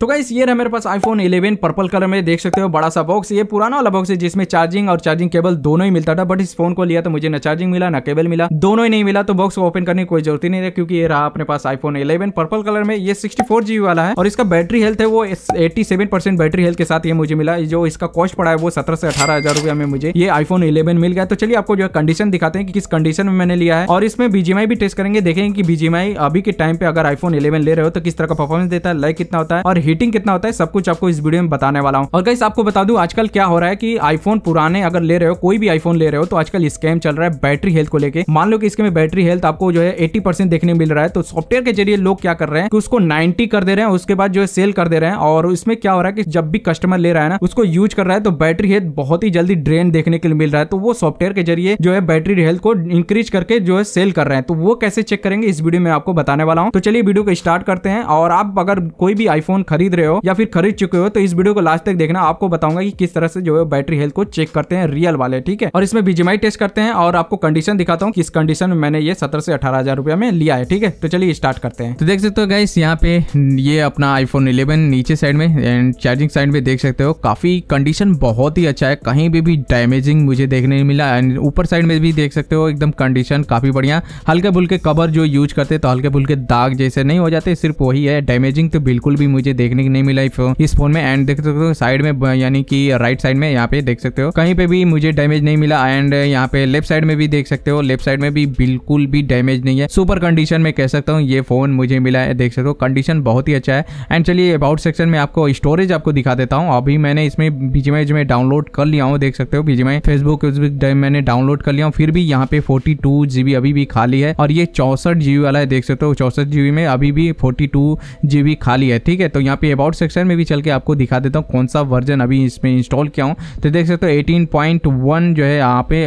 तो गाइस ये रहा मेरे पास आईफोन 11 पर्पल कलर में देख सकते हो बड़ा सा बॉक्स ये पुराना वाला बॉक्स है जिसमें चार्जिंग और चार्जिंग केबल दोनों ही मिलता था बट इस फोन को लिया तो मुझे ना चार्जिंग मिला ना केबल मिला दोनों ही नहीं मिला तो बॉक्स को ओपन करने की कोई जरूरत नहीं है क्योंकि ये रहा अपने पास आईफोन इलेवन पर्पल कलर में ये सिक्सटी वाला है और इसका बैटरी हेल्थ है वो एट्टी बैटरी हेल्थ के साथ ये मुझे मिला जो इसका कॉस्ट पड़ा है वो सत्रह से अठारह रुपया में मुझे ये आईफोन इलेवन मिल गया तो चलिए आपको जो कंडीशन दिखाते हैं कि किस कंडीशन में मैंने लिया है और इसमें बीजीएमआई भी टेस्ट करेंगे देखेंगे कि बीजीएमआई अभी के टाइम पे अगर आईफोन इलेवन ले रहे हो तो किस तरह का परफॉर्मेंस देता है लाइक कितना होता है और हीटिंग कितना होता है सब कुछ आपको इस वीडियो में बताने वाला हूँ और कैसे आपको बता दू आजकल क्या हो रहा है कि आईफोन पुराने अगर ले रहे हो कोई भी आईफोन ले रहे हो तो आजकल स्कैम चल रहा है बैटरी हेल्थ को लेकर मान लो कि इसके में बैटरी हेल्थ आपको जो है एट्टी देखने मिल रहा है तो सॉफ्टवेयर के जरिए लोग क्या कर रहे हैं कि उसको नाइनटी कर दे रहे हैं उसके बाद जो है सेल कर दे रहे हैं और उसमें क्या हो रहा है कि जब भी कस्टमर ले रहा है ना उसको यूज कर रहा है तो बैटरी हेल्थ बहुत ही जल्दी ड्रेन देखने के लिए मिल रहा है तो वो सॉफ्टवेयर के जरिए जो है बैटरी हेल्थ को इंक्रीज करके जो है सेल कर रहे हैं तो वो कैसे चेक करेंगे इस वीडियो में आपको बताने वाला हूँ तो चलिए वीडियो को स्टार्ट करते हैं और आप अगर कोई भी आईफोन खरीद रहे हो या फिर खरीद चुके हो तो इस वीडियो को लास्ट तक देखना आपको बताऊंगा कि किस तरह से जो है बैटरी हेल्थ को चेक करते हैं रियल वाले ठीक है और इसमें बीजीमाई टेस्ट करते हैं और आपको कंडीशन दिखाता हूँ किस कंडीशन में मैंने ये सत्रह से अठारह हजार रुपया में लिया है ठीक है तो चलिए स्टार्ट करते हैं तो देख सकते हो गाइस यहाँ पे ये अपना आईफोन इलेवन नीचे साइड में एंड चार्जिंग साइड में देख सकते हो काफी कंडीशन बहुत ही अच्छा है कहीं भी भी डैमेजिंग मुझे देखने मिला एंड ऊपर साइड में भी देख सकते हो एकदम कंडीशन काफी बढ़िया हल्के बुल्के कवर जो यूज करते तो हल्के बुल्के दाग जैसे नहीं हो जाते सिर्फ वही है डैमेजिंग तो बिल्कुल भी मुझे देखने की नहीं मिला इस फोन में एंड देख सकते हो साइड में यानी कि राइट साइड में यहाँ पे देख सकते हो कहीं पे भी मुझे डैमेज नहीं मिला एंड यहाँ पे लेफ्ट साइड में भी देख सकते हो लेफ्ट साइड में भी बिल्कुल भी डैमेज नहीं है सुपर कंडीशन में कह सकता हूँ ये फोन मुझे मिला है देख सकते हो कंडीशन बहुत ही अच्छा है एंड चलिए अबाउट सेक्शन में आपको स्टोरेज आपको दिखा देता हूँ अभी मैंने इसमें बीजीमाई में डाउनलोड कर लिया हूँ देख सकते हो बीजीमाई फेसबुक मैंने डाउनलोड कर लिया हूँ फिर भी यहाँ पे फोर्टी टू जीबी अभी भी खाली है और ये चौसठ जीबी वाला है देख सकते हो चौसठ जीबी में अभी भी फोर्टी टू जीबी खाली है ठीक है तो यहाँ यहाँ पे अबाउट सेक्शन में भी चल के आपको दिखा देता हूँ कौन सा वर्जन अभी इसमें इंस्टॉल किया हूँ तो देख सकते हो एटीन पॉइंट वन जो है यहाँ पे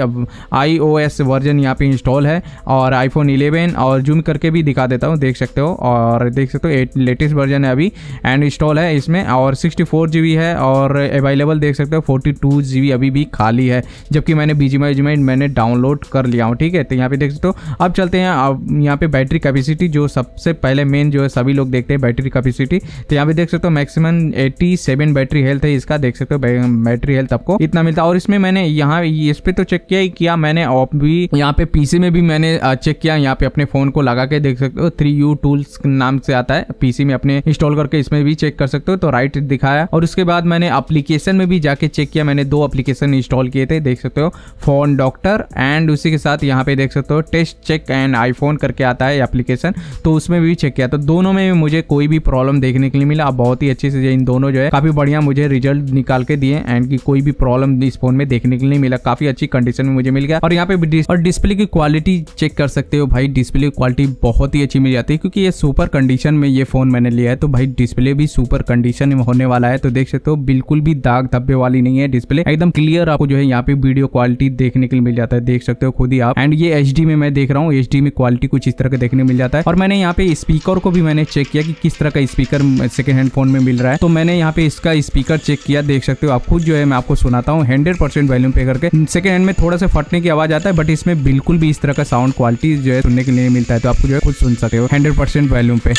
आई वर्जन यहाँ पे इंस्टॉल है और आईफोन इलेवन और जूम करके भी दिखा देता हूँ देख सकते हो और देख सकते हो लेटेस्ट वर्जन है अभी एंड इंस्टॉल है इसमें और सिक्सटी फोर जी बी है और अवेलेबल देख सकते हो फोर्टी टू जी बी अभी भी खाली है जबकि मैंने बीजी मैजमेंट मैंने डाउनलोड कर लिया हूँ ठीक है तो यहाँ पे देख सकते हो अब चलते हैं अब यहाँ पे बैटरी कैपेसिटी जो सबसे पहले मेन जो है सभी लोग देखते हैं बैटरी कैपेसिटी तो यहाँ पे देख सकते हो maximum eighty seven battery health है इसका देख सकते हो बैटरी हेल्थ आपको इतना मिलता है और इसमें मैंने यहाँ इस पे तो चेक किया ही किया मैंने ऑफ भी यहाँ पे पीसी में भी मैंने चेक किया यहाँ पे अपने फोन को लगा के देख सकते हो थ्री यू टूल्स नाम से आता है पीसी में अपने इंस्टॉल करके इसमें भी चेक कर सकते हो तो राइट दिखाया और उसके बाद मैंने अप्लीकेशन में भी जाके चेक किया मैंने दो अप्लीकेशन इंस्टॉल किए थे देख सकते हो फोन डॉक्टर एंड उसी के साथ यहाँ पे देख सकते हो टेस्ट चेक एंड आईफोन करके आता है एप्लीकेशन तो उसमें भी चेक किया तो दोनों में मुझे कोई भी प्रॉब्लम देखने के लिए मिला आप बहुत ही अच्छे से इन दोनों जो है काफी बढ़िया मुझे रिजल्ट निकाल के दिए एंड की कोई भी प्रॉब्लम इस फोन में देखने के लिए नहीं मिला काफी अच्छी कंडीशन में मुझे मिल गया और यहाँ पे और डिस्प्ले की क्वालिटी चेक कर सकते हो भाई डिस्प्ले की क्वालिटी बहुत ही अच्छी मिल जाती है क्योंकि ये सुपर कंडीशन में ये फोन मैंने लिया है तो भाई डिस्प्ले भी सुपर कंडीशन में होने वाला है तो देख सकते हो बिल्कुल भी दाग धब्बे वाली नहीं है डिस्प्ले एकदम क्लियर आपको जो है यहाँ पे वीडियो क्वालिटी देखने के लिए मिल जाता है देख सकते हो खुद ही आप एंड ये एच में मैं देख रहा हूँ एच में क्वालिटी कुछ इस तरह का देखने मिल जाता है और मैंने यहाँ पे स्पीकर को भी मैंने चेक किया कि किस तरह का स्पीकर सेकेंड हैंडफोन में मिल रहा है तो मैंने यहाँ पे इसका स्पीकर चेक किया देख सकते हो आप खुद जो है मैं आपको सुनाता हूँ हंड्रेड परसेंट वैल्यूम पे करके सेकंड हैंड में थोड़ा सा फटने की आवाज आता है बट इसमें बिल्कुल भी इस तरह का साउंड क्वालिटी जो है सुनने के लिए मिलता है तो आपको जो है खुद सुन सकते हो हंड्रेड परसेंट वैल्यूम पे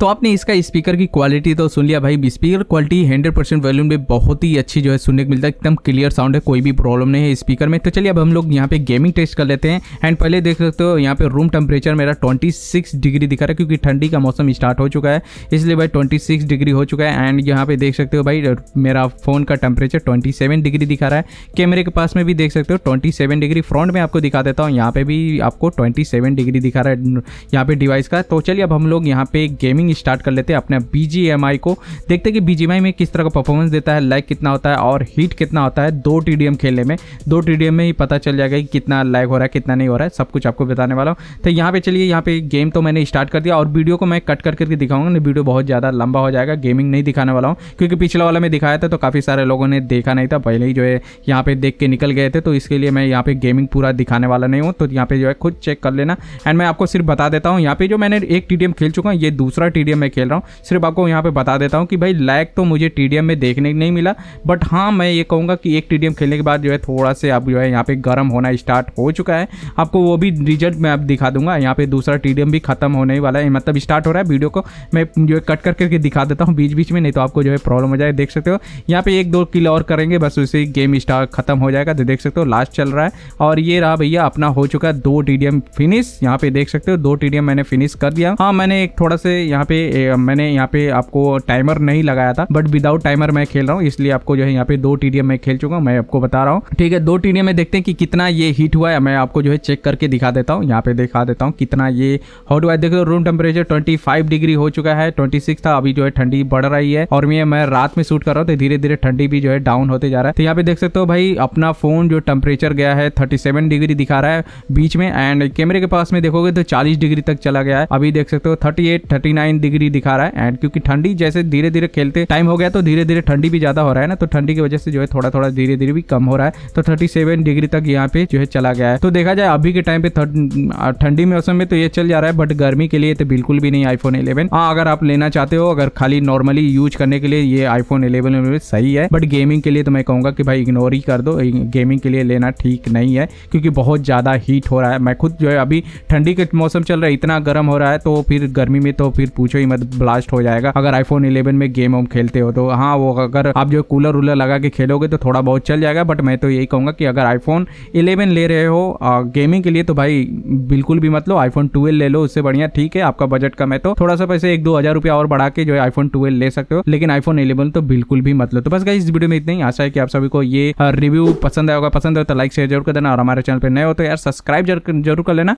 तो आपने इसका स्पीकर की क्वालिटी तो सुन लिया भाई speaker quality hundred percent volume में बहुत ही अच्छी जो है सुनने को मिलता है एकदम क्लियर साउंड है कोई भी प्रॉब्लम नहीं है स्पीकर में तो चलिए अब हम लोग यहाँ पे गेमिंग टेस्ट कर लेते हैं एंड पहले देख सकते हो यहाँ पे रूम टेम्परेचर मेरा ट्वेंटी डिग्री दिखा रहा है क्योंकि ठंडी का मौसम स्टार्ट हो चुका है इसलिए भाई ट्वेंटी डिग्री हो चुका है एंड यहाँ पे देख सकते हो भाई मेरा फ़ोन का टेम्परेचर ट्वेंटी डिग्री दिखा रहा है कैमरे के पास में भी देख सकते हो ट्वेंटी डिग्री फ्रंट में आपको दिखा देता हूँ यहाँ पे भी आपको ट्वेंटी डिग्री दिखा रहा है यहाँ पे डिवाइस का तो चलिए अब हम लोग यहाँ पे गेमिंग सेटिंग स्टार्ट कर लेते हैं अपने बी को देखते हैं कि बी में किस तरह का परफॉर्मेंस देता है लैग कितना होता है और हीट कितना होता है दो टी खेलने में दो टी में ही पता चल जाएगा कि कितना लैग हो रहा है कितना नहीं हो रहा है सब कुछ आपको बताने वाला हूँ तो यहाँ पे चलिए यहाँ पे गेम तो मैंने स्टार्ट कर दिया और वीडियो को मैं कट करके दिखाऊंगा वीडियो बहुत ज़्यादा लंबा हो जाएगा गेमिंग नहीं दिखाने वाला हूँ क्योंकि पिछले वाला में दिखाया था तो काफ़ी सारे लोगों ने देखा नहीं था पहले ही जो है यहाँ पे देख के निकल गए थे तो इसके लिए मैं यहाँ पे गेमिंग पूरा दिखाने वाला नहीं हूँ तो यहाँ पे जो है खुद चेक कर लेना एंड मैं आपको सिर्फ बता देता हूँ यहाँ पे जो मैंने एक टी खेल चुका हूँ ये दूसरा टी टी में खेल रहा हूँ सिर्फ आपको यहाँ पर बता देता हूँ कि भाई लैग तो मुझे टी में देखने नहीं मिला बट हाँ मैं ये कहूँगा कि एक टी खेलने के बाद जो है थोड़ा से अब जो है यहाँ पर गर्म होना स्टार्ट हो चुका है आपको वो भी रिजल्ट मैं अब दिखा दूंगा यहाँ पे दूसरा टी भी खत्म होने वाला है मतलब स्टार्ट हो रहा है वीडियो को मैं जो है कट करके दिखा देता हूँ बीच बीच में नहीं तो आपको जो है प्रॉब्लम हो जाए देख सकते हो यहाँ पे एक दो किल और करेंगे बस उसे गेम स्टार खत्म हो जाएगा तो देख सकते हो लास्ट चल रहा है और ये रहा भैया अपना हो चुका है दो टी फिनिश यहाँ पे देख सकते हो दो टी मैंने फिनिश कर दिया हाँ मैंने एक थोड़ा से यहाँ पे मैंने यहाँ पे आपको टाइमर नहीं लगाया था बट विदाउट टाइमर मैं खेल रहा हूँ इसलिए आपको जो है यहाँ पे दो टी में खेल चुका हूँ मैं आपको बता रहा हूँ ठीक है दो टी में देखते हैं कि कितना ये हीट हुआ है मैं आपको जो है चेक करके दिखा देता हूँ यहाँ पे दिखा देता हूँ कितना ये हॉट हुआ है देखो रूम टेम्परेचर ट्वेंटी डिग्री हो चुका है ट्वेंटी था अभी जो है ठंडी बढ़ रही है और ये मैं रात में शूट कर रहा हूँ तो धीरे धीरे ठंडी भी जो है डाउन होते जा रहा है तो यहाँ पे देख सकते हो भाई अपना फोन जो टेम्परेचर गया है थर्टी डिग्री दिखा रहा है बीच में एंड कैमरे के पास में देखोगे तो चालीस डिग्री तक चला गया है अभी देख सकते हो thirty eight thirty nine degree दिखा रहा है एंड क्योंकि ठंडी जैसे धीरे धीरे खेलते टाइम हो गया तो धीरे धीरे ठंडी भी ज़्यादा हो रहा है ना तो ठंडी की वजह से जो है थोड़ा थोड़ा धीरे धीरे भी कम हो रहा है तो थर्टी डिग्री तक यहाँ पे जो है चला गया है तो देखा जाए अभी के टाइम पे ठंडी मौसम में तो ये चल जा रहा है बट गर्मी के लिए तो बिल्कुल भी नहीं आईफोन इलेवन हाँ अगर आप लेना चाहते हो अगर खाली नॉर्मली यूज करने के लिए ये आईफोन इलेवन सही है बट गेमिंग के लिए तो मैं कहूँगा कि भाई इग्नोर ही कर दो गेमिंग के लिए लेना ठीक नहीं है क्योंकि बहुत ज़्यादा हीट हो रहा है मैं खुद जो है अभी ठंडी के मौसम चल रहा है इतना गर्म हो रहा है तो फिर गर्मी में तो फिर पूछ पूछो ही मत ब्लास्ट हो जाएगा अगर आईफोन इलेवन में गेम वेम खेलते हो तो हाँ वो अगर आप जो कूलर वूलर लगा के खेलोगे तो थोड़ा बहुत चल जाएगा बट मैं तो यही कहूँगा कि अगर आईफोन इलेवन ले रहे हो गेमिंग के लिए तो भाई बिल्कुल भी मतलब आईफोन ट्वेल्व ले लो उससे बढ़िया ठीक है आपका बजट कम है तो थोड़ा सा पैसे एक दो हज़ार रुपया और बढ़ा के जो है आईफोन ट्वेल्व ले सकते हो लेकिन आईफोन इलेवन तो बिल्कुल भी मतलब तो बस गई इस वीडियो में इतना ही आशा है कि आप सभी को ये रिव्यू पसंद आएगा पसंद हो तो लाइक शेयर जरूर कर देना और हमारे चैनल पर नए हो तो यार सब्सक्राइब जरूर कर लेना